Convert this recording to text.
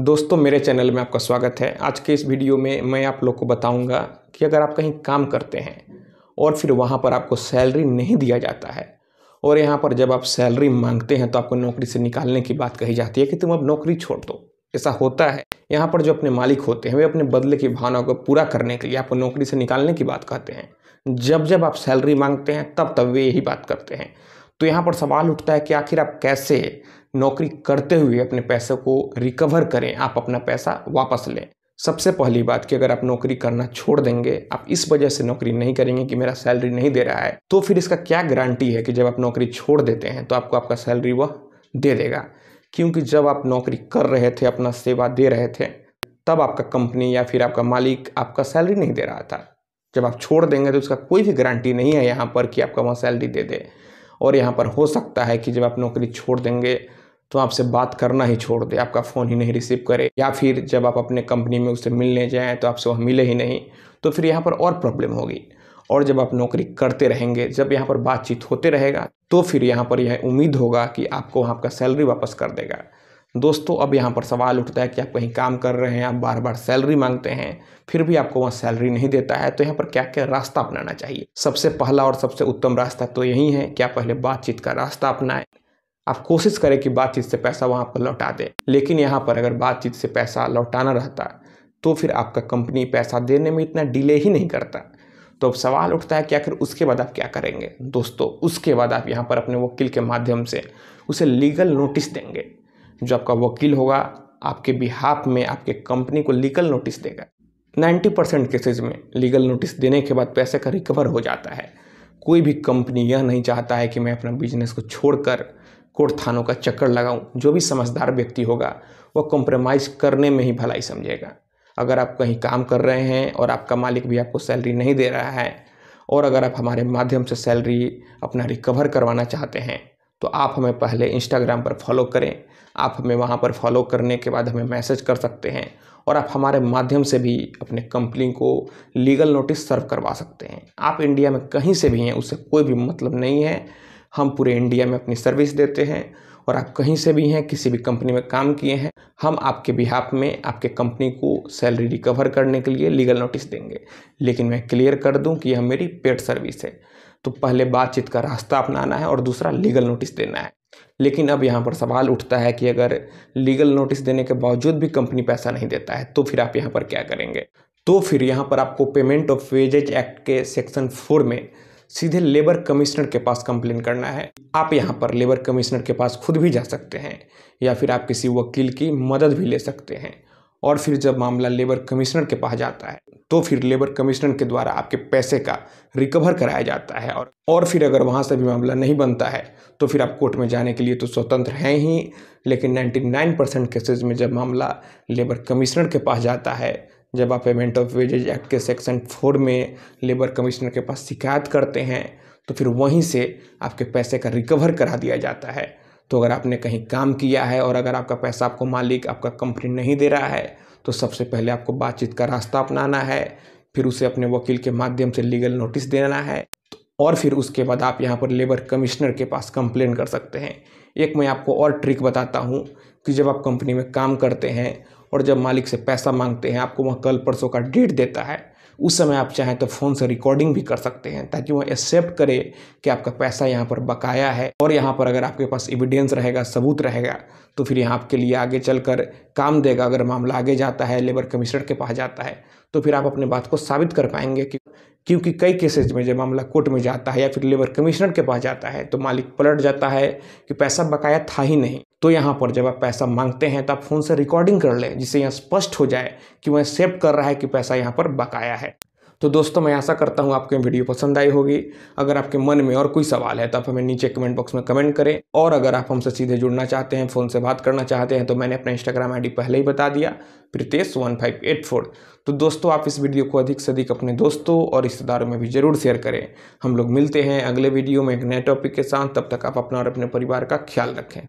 दोस्तों मेरे चैनल में आपका स्वागत है आज के इस वीडियो में मैं आप लोग को बताऊंगा कि अगर आप कहीं काम करते हैं और फिर वहाँ पर आपको सैलरी नहीं दिया जाता है और यहाँ पर जब आप सैलरी मांगते हैं तो आपको नौकरी से निकालने की बात कही जाती है कि तुम अब नौकरी छोड़ दो ऐसा होता है यहाँ पर जो अपने मालिक होते हैं वे अपने बदले की भावना को पूरा करने के लिए आपको नौकरी से निकालने की बात कहते हैं जब जब आप सैलरी मांगते हैं तब तब वे यही बात करते हैं तो यहाँ पर सवाल उठता है कि आखिर आप कैसे नौकरी करते हुए अपने पैसे को रिकवर करें आप अपना पैसा वापस लें सबसे पहली बात कि अगर आप नौकरी करना छोड़ देंगे आप इस वजह से नौकरी नहीं करेंगे कि मेरा सैलरी नहीं दे रहा है तो फिर इसका क्या गारंटी है कि जब आप नौकरी छोड़ देते हैं तो आपको आपका सैलरी वह दे देगा क्योंकि जब आप नौकरी कर रहे थे अपना सेवा दे रहे थे तब आपका कंपनी या फिर आपका मालिक आपका सैलरी नहीं दे रहा था जब आप छोड़ देंगे तो उसका कोई भी गारंटी नहीं है यहाँ पर कि आपका वहाँ सैलरी दे दे और यहाँ पर हो सकता है कि जब आप नौकरी छोड़ देंगे तो आपसे बात करना ही छोड़ दे आपका फ़ोन ही नहीं रिसीव करे या फिर जब आप अपने कंपनी में उससे मिलने जाएँ तो आपसे वह मिले ही नहीं तो फिर यहाँ पर और प्रॉब्लम होगी और जब आप नौकरी करते रहेंगे जब यहाँ पर बातचीत होते रहेगा तो फिर यहाँ पर यह उम्मीद होगा कि आपको वहाँ आपका सैलरी वापस कर देगा दोस्तों अब यहाँ पर सवाल उठता है कि आप कहीं काम कर रहे हैं आप बार बार सैलरी मांगते हैं फिर भी आपको वहाँ सैलरी नहीं देता है तो यहाँ पर क्या क्या रास्ता अपनाना चाहिए सबसे पहला और सबसे उत्तम रास्ता तो यही है कि आप पहले बातचीत का रास्ता अपनाएं आप कोशिश करें कि बातचीत से पैसा वहाँ पर लौटा दें लेकिन यहाँ पर अगर बातचीत से पैसा लौटाना रहता है तो फिर आपका कंपनी पैसा देने में इतना डिले ही नहीं करता तो अब सवाल उठता है कि आखिर उसके बाद आप क्या करेंगे दोस्तों उसके बाद आप यहाँ पर अपने वकील के माध्यम से उसे लीगल नोटिस देंगे जो आपका वकील होगा आपके बिहाफ में आपके कंपनी को लीगल नोटिस देगा 90 परसेंट केसेज में लीगल नोटिस देने के बाद पैसे का रिकवर हो जाता है कोई भी कंपनी यह नहीं चाहता है कि मैं अपना बिजनेस को छोड़कर कोर्ट थानों का चक्कर लगाऊं जो भी समझदार व्यक्ति होगा वह कॉम्प्रोमाइज़ करने में ही भलाई समझेगा अगर आप कहीं काम कर रहे हैं और आपका मालिक भी आपको सैलरी नहीं दे रहा है और अगर आप हमारे माध्यम से सैलरी अपना रिकवर करवाना चाहते हैं तो आप हमें पहले इंस्टाग्राम पर फॉलो करें आप हमें वहाँ पर फॉलो करने के बाद हमें मैसेज कर सकते हैं और आप हमारे माध्यम से भी अपने कंपनी को लीगल नोटिस सर्व करवा सकते हैं आप इंडिया में कहीं से भी हैं उससे कोई भी मतलब नहीं है हम पूरे इंडिया में अपनी सर्विस देते हैं और आप कहीं से भी हैं किसी भी कंपनी में काम किए हैं हम आपके बिहाफ में आपके कंपनी को सैलरी रिकवर करने के लिए लीगल नोटिस देंगे लेकिन मैं क्लियर कर दूं कि यह मेरी पेड सर्विस है तो पहले बातचीत का रास्ता अपनाना है और दूसरा लीगल नोटिस देना है लेकिन अब यहाँ पर सवाल उठता है कि अगर लीगल नोटिस देने के बावजूद भी कंपनी पैसा नहीं देता है तो फिर आप यहाँ पर क्या करेंगे तो फिर यहाँ पर आपको पेमेंट ऑफ वेजेज एक्ट के सेक्शन फोर में सीधे लेबर कमिश्नर के पास कंप्लेन करना है आप यहाँ पर लेबर कमिश्नर के पास खुद भी जा सकते हैं या फिर आप किसी वकील की मदद भी ले सकते हैं और फिर जब मामला लेबर कमिश्नर के पास जाता है तो फिर लेबर कमिश्नर के द्वारा आपके पैसे का रिकवर कराया जाता है और और फिर अगर वहाँ से भी मामला नहीं बनता है तो फिर आप कोर्ट में जाने के लिए तो स्वतंत्र हैं ही लेकिन 99 परसेंट केसेज में जब मामला लेबर कमिश्नर के पास जाता है जब आप पेमेंट ऑफ वेजेज एक्ट के सेक्शन फोर में लेबर कमिश्नर के पास शिकायत करते हैं तो फिर वहीं से आपके पैसे का रिकवर करा दिया जाता है तो अगर आपने कहीं काम किया है और अगर आपका पैसा आपको मालिक आपका कंपनी नहीं दे रहा है तो सबसे पहले आपको बातचीत का रास्ता अपनाना है फिर उसे अपने वकील के माध्यम से लीगल नोटिस देना है और फिर उसके बाद आप यहाँ पर लेबर कमिश्नर के पास कंप्लेन कर सकते हैं एक मैं आपको और ट्रिक बताता हूँ कि जब आप कंपनी में काम करते हैं और जब मालिक से पैसा मांगते हैं आपको वह कल परसों का डेट देता है उस समय आप चाहें तो फ़ोन से रिकॉर्डिंग भी कर सकते हैं ताकि वह एक्सेप्ट करे कि आपका पैसा यहाँ पर बकाया है और यहाँ पर अगर आपके पास एविडेंस रहेगा सबूत रहेगा तो फिर यहाँ आपके लिए आगे चलकर काम देगा अगर मामला आगे जाता है लेबर कमिश्नर के पास जाता है तो फिर आप अपने बात को साबित कर पाएंगे कि क्योंकि कई केसेज में जब मामला कोर्ट में जाता है या फिर लेबर कमिश्नर के पास जाता है तो मालिक पलट जाता है कि पैसा बकाया था ही नहीं तो यहाँ पर जब आप पैसा मांगते हैं तो आप फ़ोन से रिकॉर्डिंग कर लें जिससे यहाँ स्पष्ट हो जाए कि वह एक्सेप्ट कर रहा है कि पैसा यहाँ पर बकाया है तो दोस्तों मैं ऐसा करता हूँ आपको वीडियो पसंद आई होगी अगर आपके मन में और कोई सवाल है तो आप हमें नीचे कमेंट बॉक्स में कमेंट करें और अगर आप हमसे सीधे जुड़ना चाहते हैं फ़ोन से बात करना चाहते हैं तो मैंने अपना इंस्टाग्राम आईडी पहले ही बता दिया Pritesh one five eight four तो दोस्तों आप इस वीडियो को अधिक से अधिक अपने दोस्तों और रिश्तेदारों में भी जरूर शेयर करें हम लोग मिलते हैं अगले वीडियो में एक नए टॉपिक के साथ तब तक आप अपना और अपने परिवार का ख्याल रखें